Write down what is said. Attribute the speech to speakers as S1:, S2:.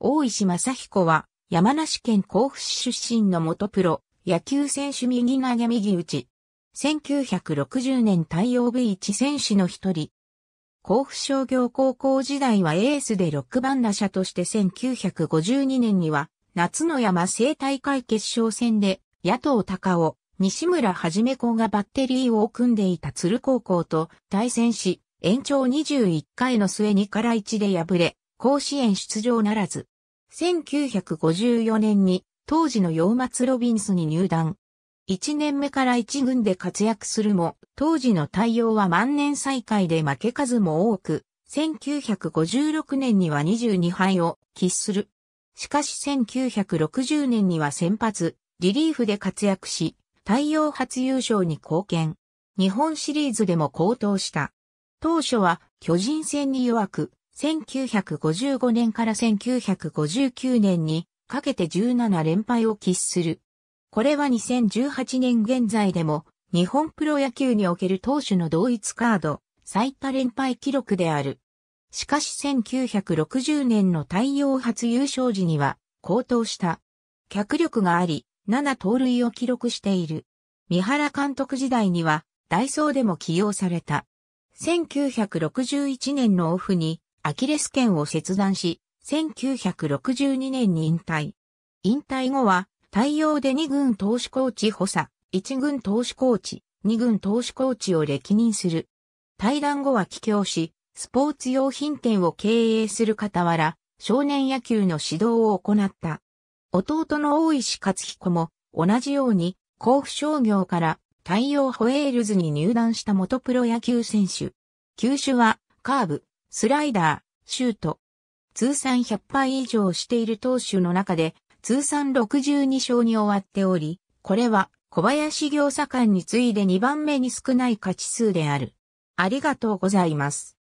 S1: 大石正彦は、山梨県甲府市出身の元プロ、野球選手右投げ右打ち。1960年対応 V1 選手の一人。甲府商業高校時代はエースで6番打者として1952年には、夏の山生大会決勝戦で、野党高尾、西村はじめ子がバッテリーを組んでいた鶴高校と対戦し、延長21回の末にから1で敗れ、甲子園出場ならず、1954年に当時の洋松ロビンスに入団。1年目から1軍で活躍するも、当時の対応は万年再開で負け数も多く、1956年には22敗を喫する。しかし1960年には先発、リリーフで活躍し、対応初優勝に貢献。日本シリーズでも高騰した。当初は巨人戦に弱く、1955年から1959年にかけて17連敗を喫する。これは2018年現在でも日本プロ野球における投手の同一カード最多連敗記録である。しかし1960年の太陽初優勝時には高騰した。脚力があり、7盗塁を記録している。三原監督時代にはダイソーでも起用された。1961年のオフにアキレス腱を切断し、1962年に引退。引退後は、太陽で2軍投手コーチ補佐、1軍投手コーチ、2軍投手コーチを歴任する。退団後は帰郷し、スポーツ用品店を経営する傍ら、少年野球の指導を行った。弟の大石勝彦も、同じように、甲府商業から太陽ホエールズに入団した元プロ野球選手。球種は、カーブ、スライダー、シュート。通算100敗以上している投手の中で、通算62勝に終わっており、これは小林行左間に次いで2番目に少ない勝ち数である。ありがとうございます。